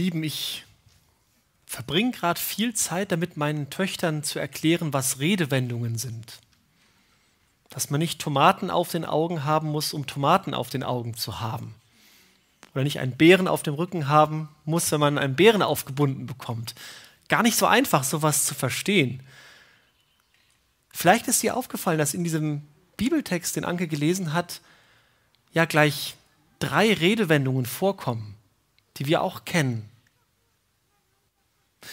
Lieben, ich verbringe gerade viel Zeit damit, meinen Töchtern zu erklären, was Redewendungen sind. Dass man nicht Tomaten auf den Augen haben muss, um Tomaten auf den Augen zu haben. Oder nicht einen Bären auf dem Rücken haben muss, wenn man einen Bären aufgebunden bekommt. Gar nicht so einfach, sowas zu verstehen. Vielleicht ist dir aufgefallen, dass in diesem Bibeltext, den Anke gelesen hat, ja gleich drei Redewendungen vorkommen die wir auch kennen.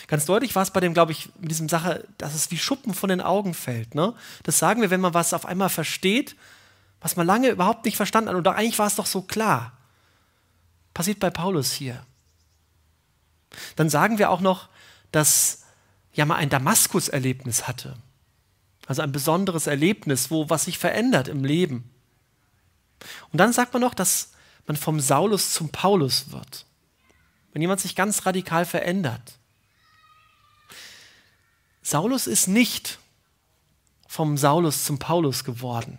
Ganz deutlich war es bei dem, glaube ich, mit diesem Sache, dass es wie Schuppen von den Augen fällt. Ne? Das sagen wir, wenn man was auf einmal versteht, was man lange überhaupt nicht verstanden hat. Und eigentlich war es doch so klar. Passiert bei Paulus hier. Dann sagen wir auch noch, dass ja mal ein Damaskus-Erlebnis hatte. Also ein besonderes Erlebnis, wo was sich verändert im Leben. Und dann sagt man noch, dass man vom Saulus zum Paulus wird wenn jemand sich ganz radikal verändert. Saulus ist nicht vom Saulus zum Paulus geworden.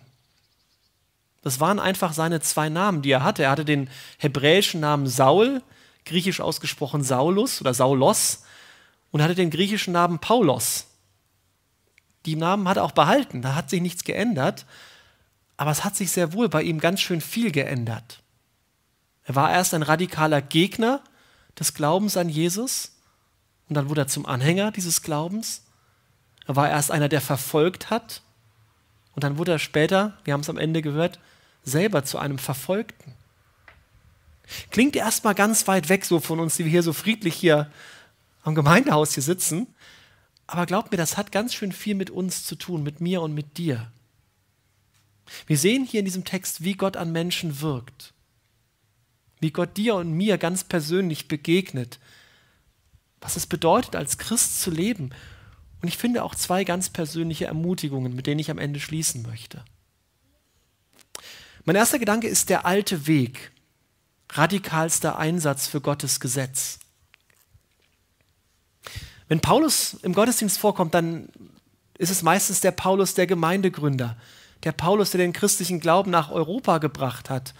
Das waren einfach seine zwei Namen, die er hatte. Er hatte den hebräischen Namen Saul, griechisch ausgesprochen Saulus oder Saulos, und hatte den griechischen Namen Paulos. Die Namen hat er auch behalten, da hat sich nichts geändert, aber es hat sich sehr wohl bei ihm ganz schön viel geändert. Er war erst ein radikaler Gegner des Glaubens an Jesus und dann wurde er zum Anhänger dieses Glaubens. Er war erst einer, der verfolgt hat und dann wurde er später, wir haben es am Ende gehört, selber zu einem Verfolgten. Klingt erstmal ganz weit weg so von uns, die wir hier so friedlich hier am Gemeindehaus hier sitzen. Aber glaubt mir, das hat ganz schön viel mit uns zu tun, mit mir und mit dir. Wir sehen hier in diesem Text, wie Gott an Menschen wirkt wie Gott dir und mir ganz persönlich begegnet, was es bedeutet, als Christ zu leben. Und ich finde auch zwei ganz persönliche Ermutigungen, mit denen ich am Ende schließen möchte. Mein erster Gedanke ist der alte Weg, radikalster Einsatz für Gottes Gesetz. Wenn Paulus im Gottesdienst vorkommt, dann ist es meistens der Paulus, der Gemeindegründer, der Paulus, der den christlichen Glauben nach Europa gebracht hat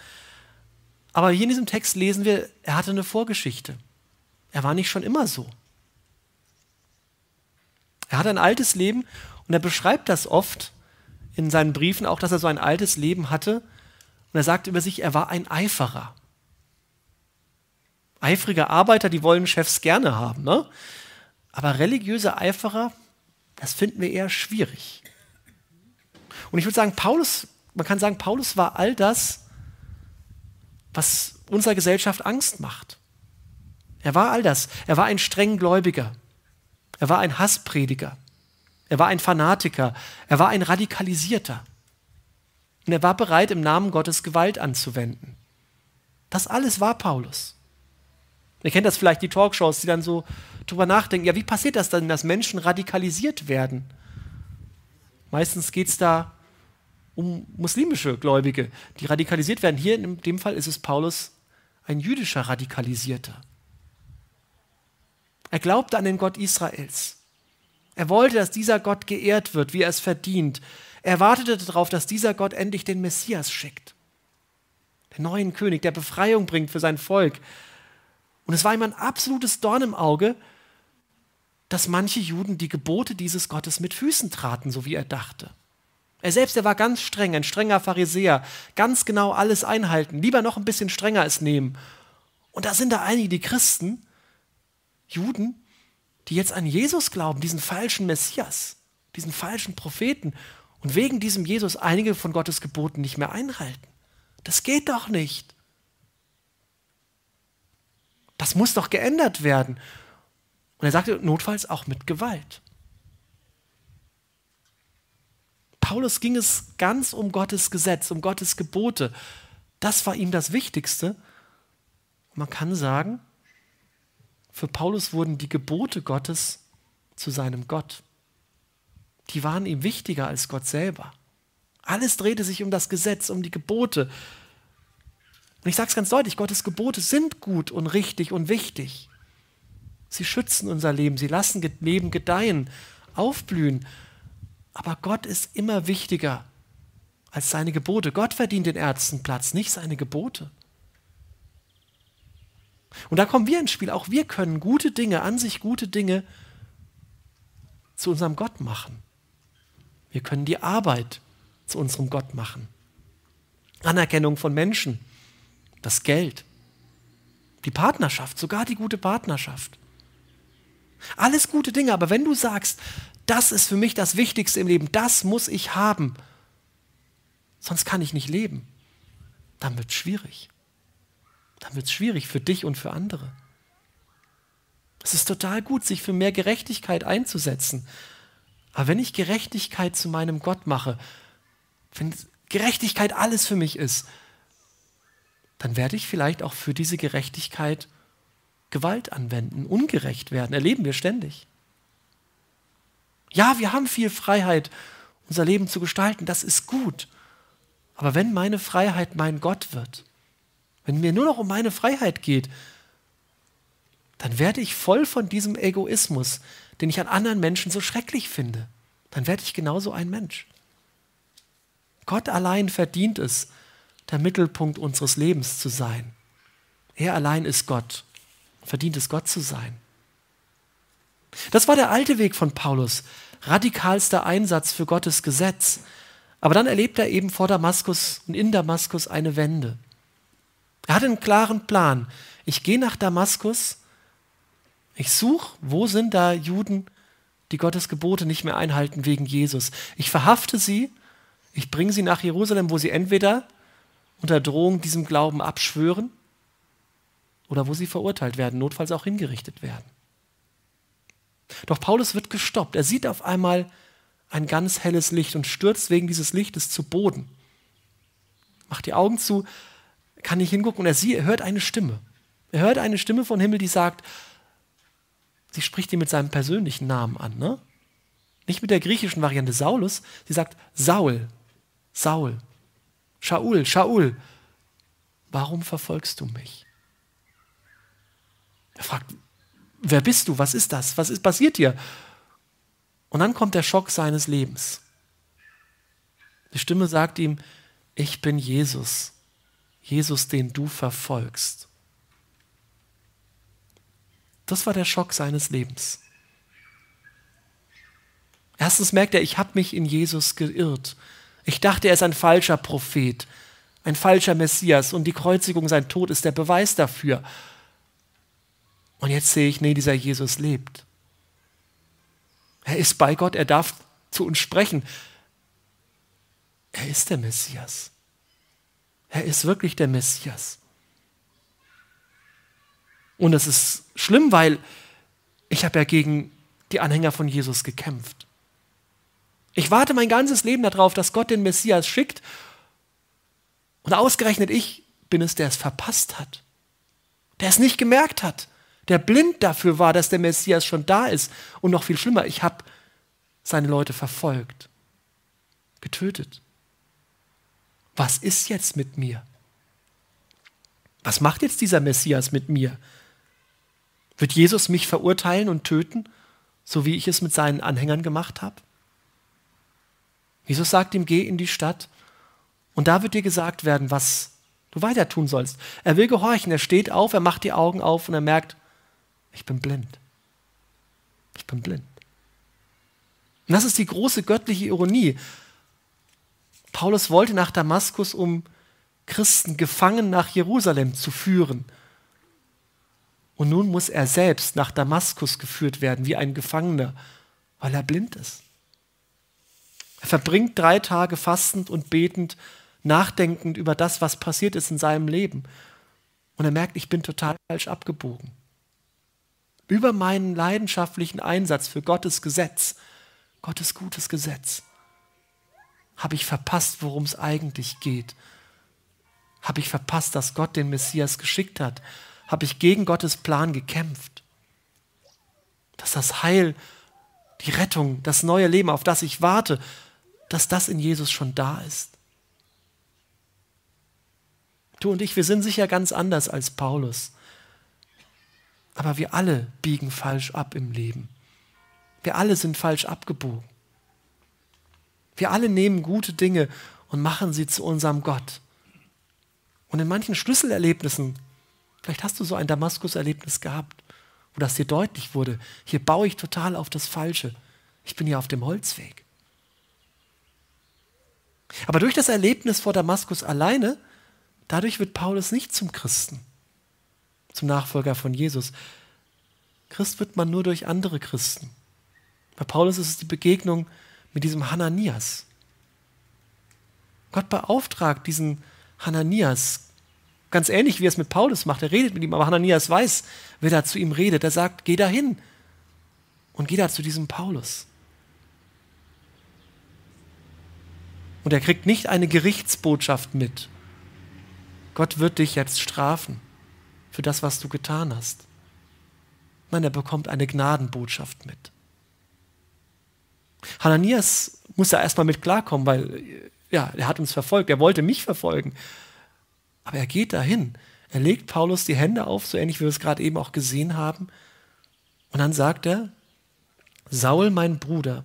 aber hier in diesem Text lesen wir, er hatte eine Vorgeschichte. Er war nicht schon immer so. Er hatte ein altes Leben und er beschreibt das oft in seinen Briefen auch, dass er so ein altes Leben hatte. Und er sagt über sich, er war ein Eiferer. Eifrige Arbeiter, die wollen Chefs gerne haben. Ne? Aber religiöse Eiferer, das finden wir eher schwierig. Und ich würde sagen, Paulus, man kann sagen, Paulus war all das, was unserer Gesellschaft Angst macht. Er war all das. Er war ein streng Gläubiger. Er war ein Hassprediger. Er war ein Fanatiker. Er war ein Radikalisierter. Und er war bereit, im Namen Gottes Gewalt anzuwenden. Das alles war Paulus. Ihr kennt das vielleicht, die Talkshows, die dann so drüber nachdenken, ja, wie passiert das denn, dass Menschen radikalisiert werden? Meistens geht es da um muslimische Gläubige, die radikalisiert werden. Hier in dem Fall ist es Paulus, ein jüdischer Radikalisierter. Er glaubte an den Gott Israels. Er wollte, dass dieser Gott geehrt wird, wie er es verdient. Er wartete darauf, dass dieser Gott endlich den Messias schickt. Den neuen König, der Befreiung bringt für sein Volk. Und es war ihm ein absolutes Dorn im Auge, dass manche Juden die Gebote dieses Gottes mit Füßen traten, so wie er dachte. Er selbst, er war ganz streng, ein strenger Pharisäer, ganz genau alles einhalten, lieber noch ein bisschen strenger es nehmen. Und da sind da einige, die Christen, Juden, die jetzt an Jesus glauben, diesen falschen Messias, diesen falschen Propheten und wegen diesem Jesus einige von Gottes Geboten nicht mehr einhalten. Das geht doch nicht. Das muss doch geändert werden. Und er sagte, notfalls auch mit Gewalt. Paulus ging es ganz um Gottes Gesetz, um Gottes Gebote. Das war ihm das Wichtigste. Man kann sagen, für Paulus wurden die Gebote Gottes zu seinem Gott. Die waren ihm wichtiger als Gott selber. Alles drehte sich um das Gesetz, um die Gebote. Und ich sage es ganz deutlich, Gottes Gebote sind gut und richtig und wichtig. Sie schützen unser Leben, sie lassen Leben gedeihen, aufblühen. Aber Gott ist immer wichtiger als seine Gebote. Gott verdient den ersten Platz, nicht seine Gebote. Und da kommen wir ins Spiel. Auch wir können gute Dinge, an sich gute Dinge zu unserem Gott machen. Wir können die Arbeit zu unserem Gott machen. Anerkennung von Menschen, das Geld, die Partnerschaft, sogar die gute Partnerschaft. Alles gute Dinge, aber wenn du sagst, das ist für mich das Wichtigste im Leben, das muss ich haben. Sonst kann ich nicht leben. Dann wird es schwierig. Dann wird es schwierig für dich und für andere. Es ist total gut, sich für mehr Gerechtigkeit einzusetzen. Aber wenn ich Gerechtigkeit zu meinem Gott mache, wenn Gerechtigkeit alles für mich ist, dann werde ich vielleicht auch für diese Gerechtigkeit Gewalt anwenden, ungerecht werden. Erleben wir ständig. Ja, wir haben viel Freiheit, unser Leben zu gestalten, das ist gut. Aber wenn meine Freiheit mein Gott wird, wenn mir nur noch um meine Freiheit geht, dann werde ich voll von diesem Egoismus, den ich an anderen Menschen so schrecklich finde. Dann werde ich genauso ein Mensch. Gott allein verdient es, der Mittelpunkt unseres Lebens zu sein. Er allein ist Gott. Verdient es, Gott zu sein. Das war der alte Weg von Paulus, radikalster Einsatz für Gottes Gesetz. Aber dann erlebt er eben vor Damaskus und in Damaskus eine Wende. Er hat einen klaren Plan. Ich gehe nach Damaskus, ich suche, wo sind da Juden, die Gottes Gebote nicht mehr einhalten wegen Jesus. Ich verhafte sie, ich bringe sie nach Jerusalem, wo sie entweder unter Drohung diesem Glauben abschwören oder wo sie verurteilt werden, notfalls auch hingerichtet werden. Doch Paulus wird gestoppt. Er sieht auf einmal ein ganz helles Licht und stürzt wegen dieses Lichtes zu Boden. Macht die Augen zu, kann nicht hingucken und er, sieht, er hört eine Stimme. Er hört eine Stimme von Himmel, die sagt, sie spricht ihn mit seinem persönlichen Namen an, ne? Nicht mit der griechischen Variante Saulus, sie sagt Saul, Saul, Shaul, Shaul, warum verfolgst du mich? Er fragt, Wer bist du? Was ist das? Was ist passiert hier? Und dann kommt der Schock seines Lebens. Die Stimme sagt ihm, ich bin Jesus. Jesus, den du verfolgst. Das war der Schock seines Lebens. Erstens merkt er, ich habe mich in Jesus geirrt. Ich dachte, er ist ein falscher Prophet, ein falscher Messias und die Kreuzigung, sein Tod ist der Beweis dafür. Und jetzt sehe ich, nee, dieser Jesus lebt. Er ist bei Gott, er darf zu uns sprechen. Er ist der Messias. Er ist wirklich der Messias. Und das ist schlimm, weil ich habe ja gegen die Anhänger von Jesus gekämpft. Ich warte mein ganzes Leben darauf, dass Gott den Messias schickt. Und ausgerechnet ich bin es, der es verpasst hat, der es nicht gemerkt hat der blind dafür war, dass der Messias schon da ist. Und noch viel schlimmer, ich habe seine Leute verfolgt, getötet. Was ist jetzt mit mir? Was macht jetzt dieser Messias mit mir? Wird Jesus mich verurteilen und töten, so wie ich es mit seinen Anhängern gemacht habe? Jesus sagt ihm, geh in die Stadt und da wird dir gesagt werden, was du weiter tun sollst. Er will gehorchen, er steht auf, er macht die Augen auf und er merkt, ich bin blind. Ich bin blind. Und das ist die große göttliche Ironie. Paulus wollte nach Damaskus, um Christen gefangen nach Jerusalem zu führen. Und nun muss er selbst nach Damaskus geführt werden, wie ein Gefangener, weil er blind ist. Er verbringt drei Tage fastend und betend, nachdenkend über das, was passiert ist in seinem Leben. Und er merkt, ich bin total falsch abgebogen über meinen leidenschaftlichen Einsatz für Gottes Gesetz, Gottes gutes Gesetz, habe ich verpasst, worum es eigentlich geht. Habe ich verpasst, dass Gott den Messias geschickt hat? Habe ich gegen Gottes Plan gekämpft? Dass das Heil, die Rettung, das neue Leben, auf das ich warte, dass das in Jesus schon da ist. Du und ich, wir sind sicher ganz anders als Paulus. Aber wir alle biegen falsch ab im Leben. Wir alle sind falsch abgebogen. Wir alle nehmen gute Dinge und machen sie zu unserem Gott. Und in manchen Schlüsselerlebnissen, vielleicht hast du so ein Damaskus-Erlebnis gehabt, wo das dir deutlich wurde, hier baue ich total auf das Falsche. Ich bin hier auf dem Holzweg. Aber durch das Erlebnis vor Damaskus alleine, dadurch wird Paulus nicht zum Christen zum Nachfolger von Jesus. Christ wird man nur durch andere Christen. Bei Paulus ist es die Begegnung mit diesem Hananias. Gott beauftragt diesen Hananias, ganz ähnlich wie er es mit Paulus macht. Er redet mit ihm, aber Hananias weiß, wer da zu ihm redet. Er sagt, geh dahin und geh da zu diesem Paulus. Und er kriegt nicht eine Gerichtsbotschaft mit. Gott wird dich jetzt strafen für das, was du getan hast. Nein, er bekommt eine Gnadenbotschaft mit. Hananias muss ja erstmal mit klarkommen, weil ja, er hat uns verfolgt, er wollte mich verfolgen. Aber er geht dahin. Er legt Paulus die Hände auf, so ähnlich wie wir es gerade eben auch gesehen haben. Und dann sagt er, Saul, mein Bruder,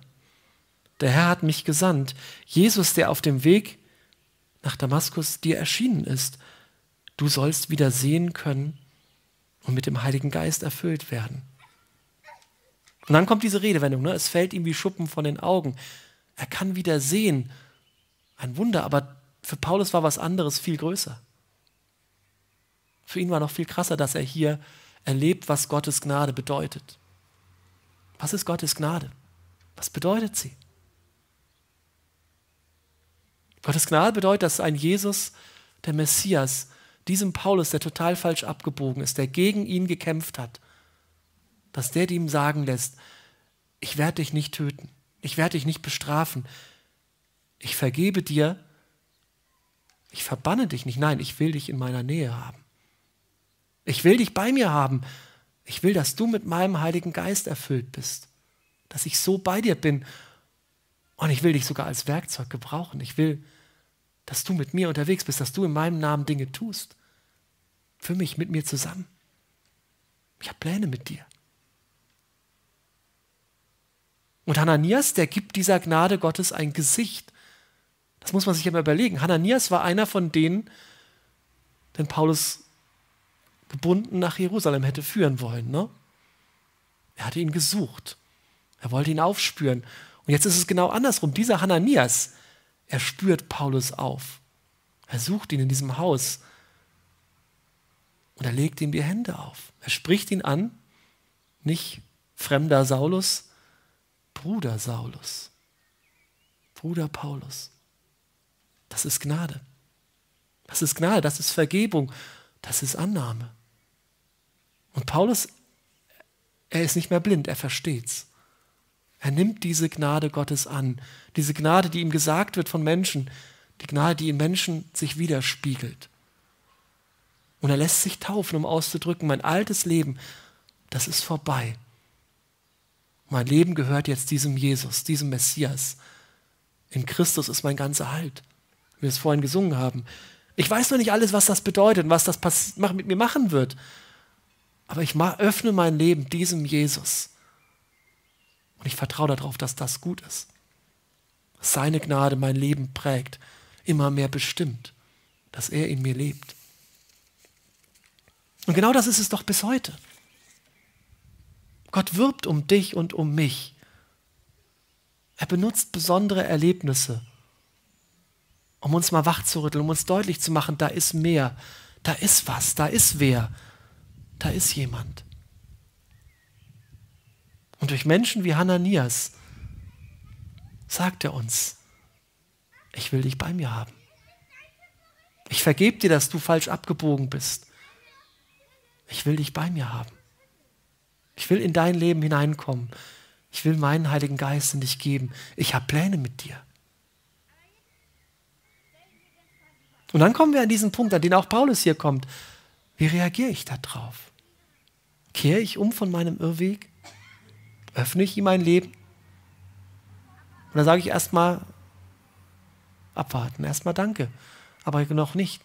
der Herr hat mich gesandt, Jesus, der auf dem Weg nach Damaskus dir erschienen ist, Du sollst wieder sehen können und mit dem Heiligen Geist erfüllt werden. Und dann kommt diese Redewendung, ne? es fällt ihm wie Schuppen von den Augen. Er kann wieder sehen. Ein Wunder, aber für Paulus war was anderes viel größer. Für ihn war noch viel krasser, dass er hier erlebt, was Gottes Gnade bedeutet. Was ist Gottes Gnade? Was bedeutet sie? Gottes Gnade bedeutet, dass ein Jesus, der Messias, diesem Paulus, der total falsch abgebogen ist, der gegen ihn gekämpft hat, dass der ihm sagen lässt, ich werde dich nicht töten, ich werde dich nicht bestrafen, ich vergebe dir, ich verbanne dich nicht, nein, ich will dich in meiner Nähe haben. Ich will dich bei mir haben. Ich will, dass du mit meinem Heiligen Geist erfüllt bist, dass ich so bei dir bin und ich will dich sogar als Werkzeug gebrauchen. Ich will, dass du mit mir unterwegs bist, dass du in meinem Namen Dinge tust. Für mich, mit mir zusammen. Ich habe Pläne mit dir. Und Hananias, der gibt dieser Gnade Gottes ein Gesicht. Das muss man sich immer überlegen. Hananias war einer von denen, den Paulus gebunden nach Jerusalem hätte führen wollen. Ne? Er hatte ihn gesucht. Er wollte ihn aufspüren. Und jetzt ist es genau andersrum. Dieser Hananias, er spürt Paulus auf. Er sucht ihn in diesem Haus und er legt ihm die Hände auf. Er spricht ihn an, nicht fremder Saulus, Bruder Saulus, Bruder Paulus. Das ist Gnade. Das ist Gnade, das ist Vergebung, das ist Annahme. Und Paulus, er ist nicht mehr blind, er versteht's. Er nimmt diese Gnade Gottes an, diese Gnade, die ihm gesagt wird von Menschen, die Gnade, die in Menschen sich widerspiegelt. Und er lässt sich taufen, um auszudrücken, mein altes Leben, das ist vorbei. Mein Leben gehört jetzt diesem Jesus, diesem Messias. In Christus ist mein ganzer Halt, wie wir es vorhin gesungen haben. Ich weiß noch nicht alles, was das bedeutet und was das mit mir machen wird. Aber ich öffne mein Leben diesem Jesus. Und ich vertraue darauf, dass das gut ist. seine Gnade mein Leben prägt, immer mehr bestimmt, dass er in mir lebt. Und genau das ist es doch bis heute. Gott wirbt um dich und um mich. Er benutzt besondere Erlebnisse, um uns mal wachzurütteln, um uns deutlich zu machen, da ist mehr, da ist was, da ist wer, da ist jemand. Und durch Menschen wie Hananias sagt er uns, ich will dich bei mir haben. Ich vergebe dir, dass du falsch abgebogen bist. Ich will dich bei mir haben. Ich will in dein Leben hineinkommen. Ich will meinen Heiligen Geist in dich geben. Ich habe Pläne mit dir. Und dann kommen wir an diesen Punkt, an den auch Paulus hier kommt. Wie reagiere ich darauf? Kehre ich um von meinem Irrweg? öffne ich ihm mein Leben? Und dann sage ich erstmal, abwarten, erstmal danke, aber noch nicht.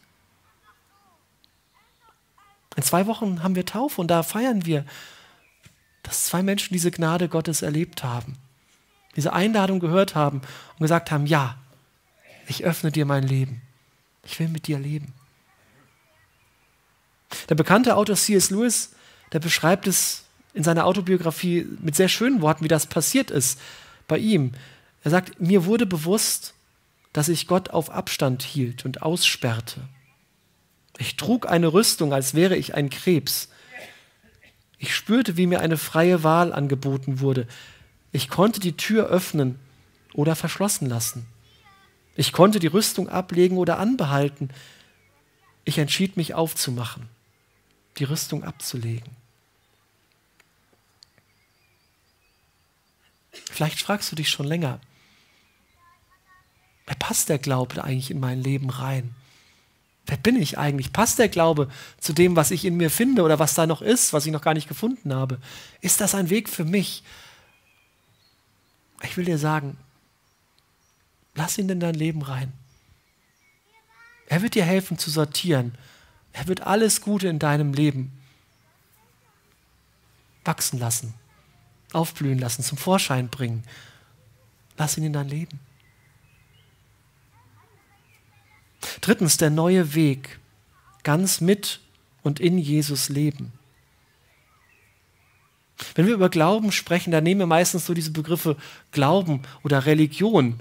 In zwei Wochen haben wir Taufe und da feiern wir, dass zwei Menschen diese Gnade Gottes erlebt haben, diese Einladung gehört haben und gesagt haben, ja, ich öffne dir mein Leben, ich will mit dir leben. Der bekannte Autor C.S. Lewis, der beschreibt es in seiner Autobiografie mit sehr schönen Worten, wie das passiert ist bei ihm. Er sagt, mir wurde bewusst, dass ich Gott auf Abstand hielt und aussperrte. Ich trug eine Rüstung, als wäre ich ein Krebs. Ich spürte, wie mir eine freie Wahl angeboten wurde. Ich konnte die Tür öffnen oder verschlossen lassen. Ich konnte die Rüstung ablegen oder anbehalten. Ich entschied mich aufzumachen, die Rüstung abzulegen. Vielleicht fragst du dich schon länger, wer passt der Glaube eigentlich in mein Leben rein? Wer bin ich eigentlich? Passt der Glaube zu dem, was ich in mir finde oder was da noch ist, was ich noch gar nicht gefunden habe? Ist das ein Weg für mich? Ich will dir sagen, lass ihn in dein Leben rein. Er wird dir helfen zu sortieren. Er wird alles Gute in deinem Leben wachsen lassen aufblühen lassen, zum Vorschein bringen. Lass ihn in dein Leben. Drittens, der neue Weg, ganz mit und in Jesus leben. Wenn wir über Glauben sprechen, dann nehmen wir meistens so diese Begriffe Glauben oder Religion.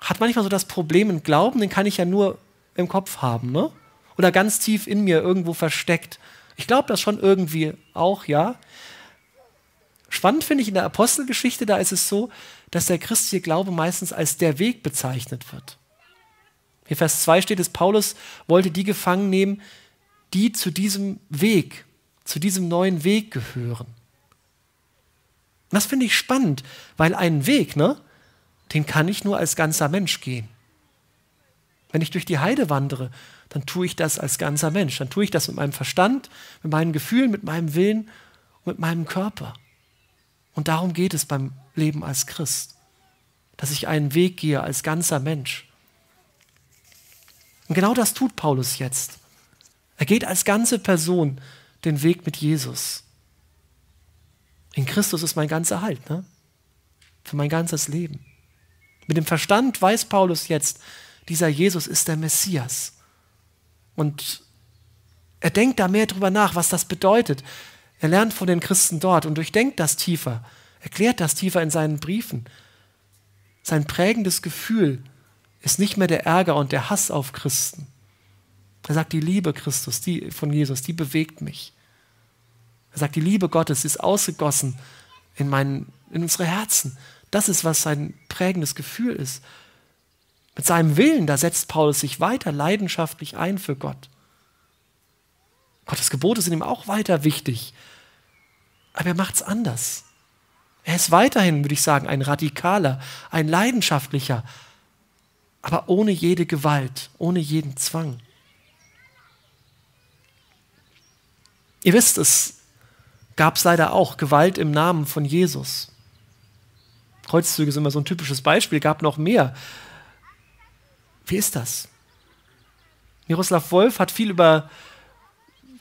Hat manchmal so das Problem, ein Glauben, den kann ich ja nur im Kopf haben, ne? Oder ganz tief in mir irgendwo versteckt. Ich glaube das schon irgendwie auch, ja. Spannend finde ich in der Apostelgeschichte, da ist es so, dass der christliche Glaube meistens als der Weg bezeichnet wird. Hier Vers 2 steht es, Paulus wollte die gefangen nehmen, die zu diesem Weg, zu diesem neuen Weg gehören. das finde ich spannend, weil einen Weg, ne, den kann ich nur als ganzer Mensch gehen. Wenn ich durch die Heide wandere, dann tue ich das als ganzer Mensch. Dann tue ich das mit meinem Verstand, mit meinen Gefühlen, mit meinem Willen und mit meinem Körper. Und darum geht es beim Leben als Christ, dass ich einen Weg gehe als ganzer Mensch. Und genau das tut Paulus jetzt. Er geht als ganze Person den Weg mit Jesus. In Christus ist mein ganzer Halt, ne? für mein ganzes Leben. Mit dem Verstand weiß Paulus jetzt, dieser Jesus ist der Messias. Und er denkt da mehr drüber nach, was das bedeutet, er lernt von den Christen dort und durchdenkt das tiefer, erklärt das tiefer in seinen Briefen. Sein prägendes Gefühl ist nicht mehr der Ärger und der Hass auf Christen. Er sagt, die Liebe Christus, die von Jesus, die bewegt mich. Er sagt, die Liebe Gottes ist ausgegossen in, mein, in unsere Herzen. Das ist, was sein prägendes Gefühl ist. Mit seinem Willen, da setzt Paulus sich weiter leidenschaftlich ein für Gott. Gottes Gebote sind ihm auch weiter wichtig. Aber er macht es anders. Er ist weiterhin, würde ich sagen, ein radikaler, ein leidenschaftlicher, aber ohne jede Gewalt, ohne jeden Zwang. Ihr wisst, es gab es leider auch Gewalt im Namen von Jesus. Kreuzzüge sind immer so ein typisches Beispiel, gab noch mehr. Wie ist das? Miroslav Wolf hat viel über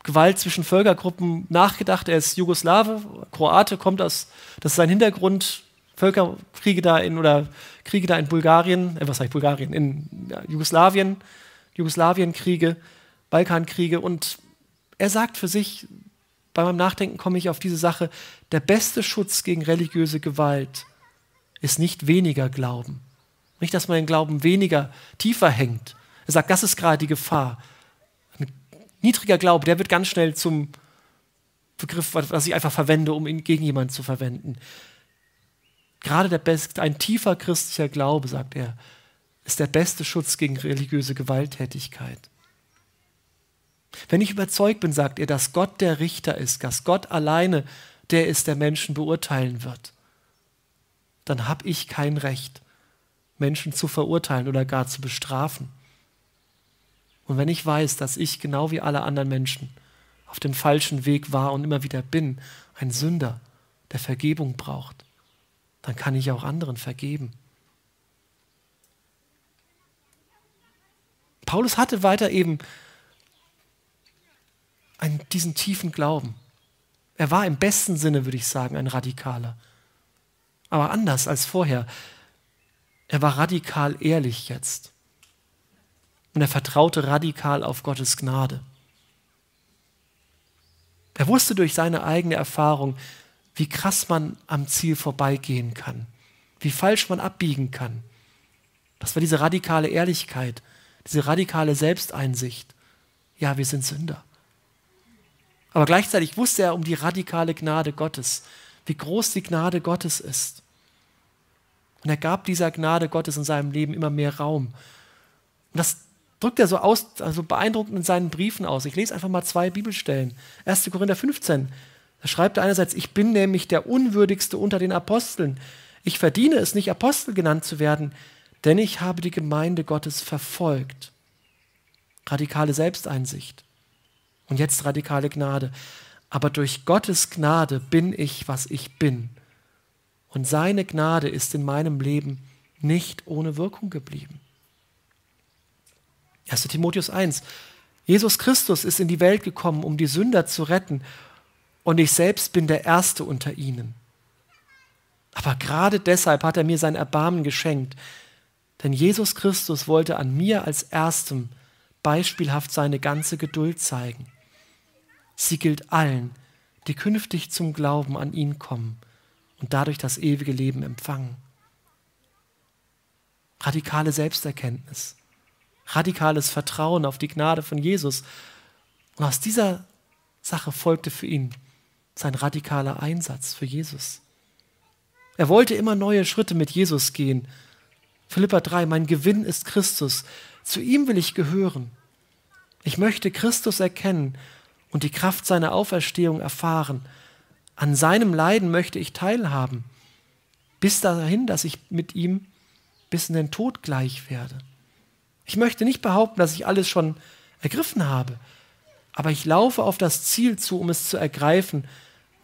Gewalt zwischen Völkergruppen nachgedacht. Er ist Jugoslawe, Kroate, kommt aus, das ist sein Hintergrund, Völkerkriege da in oder Kriege da in Bulgarien, äh, was heißt Bulgarien, in ja, Jugoslawien, Jugoslawienkriege, Balkankriege und er sagt für sich, bei meinem Nachdenken komme ich auf diese Sache, der beste Schutz gegen religiöse Gewalt ist nicht weniger Glauben. Nicht, dass man den Glauben weniger tiefer hängt. Er sagt, das ist gerade die Gefahr, niedriger Glaube, der wird ganz schnell zum Begriff, was ich einfach verwende, um ihn gegen jemanden zu verwenden. Gerade der beste, ein tiefer christlicher Glaube, sagt er, ist der beste Schutz gegen religiöse Gewalttätigkeit. Wenn ich überzeugt bin, sagt er, dass Gott der Richter ist, dass Gott alleine der ist, der Menschen beurteilen wird, dann habe ich kein Recht, Menschen zu verurteilen oder gar zu bestrafen. Und wenn ich weiß, dass ich genau wie alle anderen Menschen auf dem falschen Weg war und immer wieder bin, ein Sünder, der Vergebung braucht, dann kann ich auch anderen vergeben. Paulus hatte weiter eben einen, diesen tiefen Glauben. Er war im besten Sinne, würde ich sagen, ein Radikaler. Aber anders als vorher. Er war radikal ehrlich jetzt und er vertraute radikal auf Gottes Gnade. Er wusste durch seine eigene Erfahrung, wie krass man am Ziel vorbeigehen kann, wie falsch man abbiegen kann. Das war diese radikale Ehrlichkeit, diese radikale Selbsteinsicht. Ja, wir sind Sünder. Aber gleichzeitig wusste er um die radikale Gnade Gottes, wie groß die Gnade Gottes ist. Und er gab dieser Gnade Gottes in seinem Leben immer mehr Raum. Und das drückt er so aus, also beeindruckend in seinen Briefen aus. Ich lese einfach mal zwei Bibelstellen. 1. Korinther 15. Da schreibt er einerseits, ich bin nämlich der Unwürdigste unter den Aposteln. Ich verdiene es nicht, Apostel genannt zu werden, denn ich habe die Gemeinde Gottes verfolgt. Radikale Selbsteinsicht. Und jetzt radikale Gnade. Aber durch Gottes Gnade bin ich, was ich bin. Und seine Gnade ist in meinem Leben nicht ohne Wirkung geblieben. 1. Timotheus 1. Jesus Christus ist in die Welt gekommen, um die Sünder zu retten, und ich selbst bin der Erste unter ihnen. Aber gerade deshalb hat er mir sein Erbarmen geschenkt, denn Jesus Christus wollte an mir als Erstem beispielhaft seine ganze Geduld zeigen. Sie gilt allen, die künftig zum Glauben an ihn kommen und dadurch das ewige Leben empfangen. Radikale Selbsterkenntnis radikales Vertrauen auf die Gnade von Jesus. Und aus dieser Sache folgte für ihn sein radikaler Einsatz für Jesus. Er wollte immer neue Schritte mit Jesus gehen. Philippa 3, mein Gewinn ist Christus. Zu ihm will ich gehören. Ich möchte Christus erkennen und die Kraft seiner Auferstehung erfahren. An seinem Leiden möchte ich teilhaben, bis dahin, dass ich mit ihm bis in den Tod gleich werde. Ich möchte nicht behaupten, dass ich alles schon ergriffen habe, aber ich laufe auf das Ziel zu, um es zu ergreifen,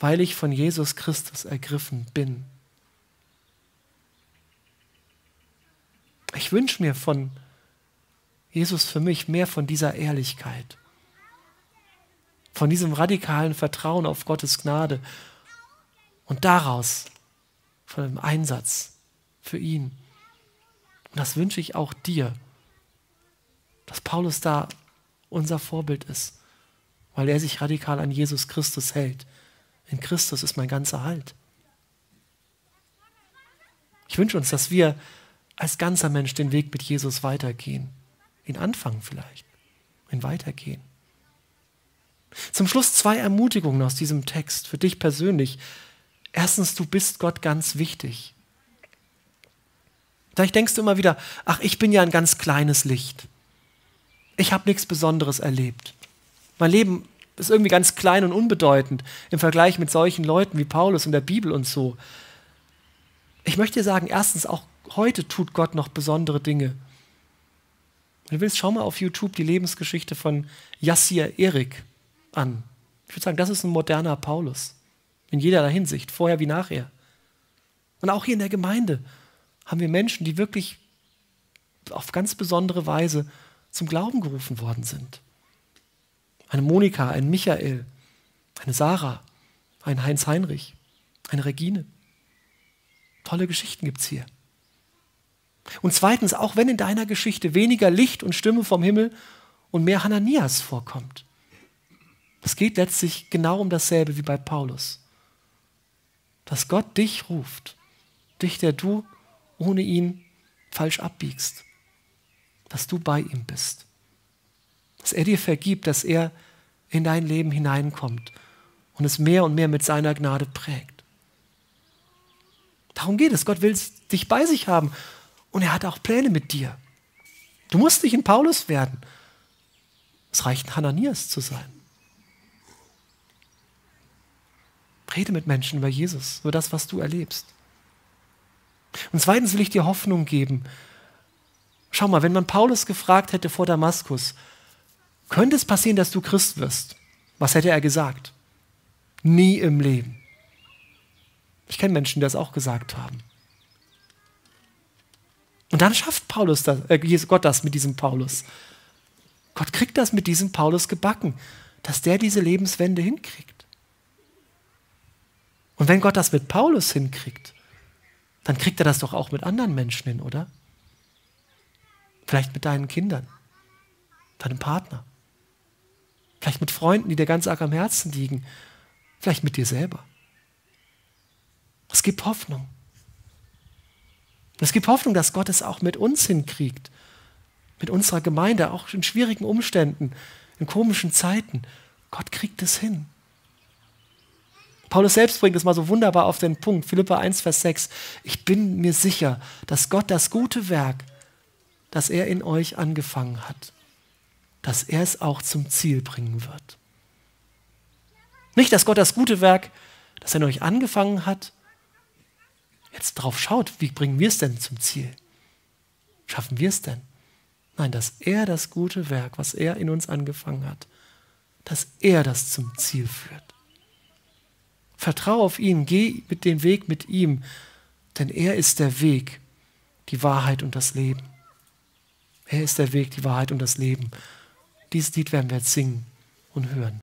weil ich von Jesus Christus ergriffen bin. Ich wünsche mir von Jesus für mich mehr von dieser Ehrlichkeit, von diesem radikalen Vertrauen auf Gottes Gnade und daraus von dem Einsatz für ihn. Und das wünsche ich auch dir dass Paulus da unser Vorbild ist, weil er sich radikal an Jesus Christus hält. In Christus ist mein ganzer Halt. Ich wünsche uns, dass wir als ganzer Mensch den Weg mit Jesus weitergehen. Ihn anfangen vielleicht, ihn weitergehen. Zum Schluss zwei Ermutigungen aus diesem Text für dich persönlich. Erstens, du bist Gott ganz wichtig. Vielleicht denkst du immer wieder, ach, ich bin ja ein ganz kleines Licht ich habe nichts Besonderes erlebt. Mein Leben ist irgendwie ganz klein und unbedeutend im Vergleich mit solchen Leuten wie Paulus in der Bibel und so. Ich möchte dir sagen, erstens, auch heute tut Gott noch besondere Dinge. Wenn du willst, schau mal auf YouTube die Lebensgeschichte von Yassir Erik an. Ich würde sagen, das ist ein moderner Paulus. In jeder Hinsicht, vorher wie nachher. Und auch hier in der Gemeinde haben wir Menschen, die wirklich auf ganz besondere Weise zum Glauben gerufen worden sind. Eine Monika, ein Michael, eine Sarah, ein Heinz Heinrich, eine Regine. Tolle Geschichten gibt es hier. Und zweitens, auch wenn in deiner Geschichte weniger Licht und Stimme vom Himmel und mehr Hananias vorkommt. Es geht letztlich genau um dasselbe wie bei Paulus. Dass Gott dich ruft, dich, der du ohne ihn falsch abbiegst dass du bei ihm bist. Dass er dir vergibt, dass er in dein Leben hineinkommt und es mehr und mehr mit seiner Gnade prägt. Darum geht es. Gott will dich bei sich haben und er hat auch Pläne mit dir. Du musst nicht in Paulus werden. Es reicht, ein Hananias zu sein. Rede mit Menschen über Jesus, über das, was du erlebst. Und zweitens will ich dir Hoffnung geben, Schau mal, wenn man Paulus gefragt hätte vor Damaskus, könnte es passieren, dass du Christ wirst? Was hätte er gesagt? Nie im Leben. Ich kenne Menschen, die das auch gesagt haben. Und dann schafft Paulus das, äh, Gott das mit diesem Paulus. Gott kriegt das mit diesem Paulus gebacken, dass der diese Lebenswende hinkriegt. Und wenn Gott das mit Paulus hinkriegt, dann kriegt er das doch auch mit anderen Menschen hin, oder? Vielleicht mit deinen Kindern, deinem Partner. Vielleicht mit Freunden, die dir ganz arg am Herzen liegen. Vielleicht mit dir selber. Es gibt Hoffnung. Es gibt Hoffnung, dass Gott es auch mit uns hinkriegt. Mit unserer Gemeinde, auch in schwierigen Umständen, in komischen Zeiten. Gott kriegt es hin. Paulus selbst bringt es mal so wunderbar auf den Punkt. Philippa 1, Vers 6. Ich bin mir sicher, dass Gott das gute Werk, das er in euch angefangen hat, dass er es auch zum Ziel bringen wird. Nicht, dass Gott das gute Werk, das er in euch angefangen hat, jetzt drauf schaut, wie bringen wir es denn zum Ziel? Schaffen wir es denn? Nein, dass er das gute Werk, was er in uns angefangen hat, dass er das zum Ziel führt. Vertrau auf ihn, geh mit dem Weg mit ihm, denn er ist der Weg, die Wahrheit und das Leben. Er ist der Weg, die Wahrheit und das Leben. Dieses Lied werden wir jetzt singen und hören.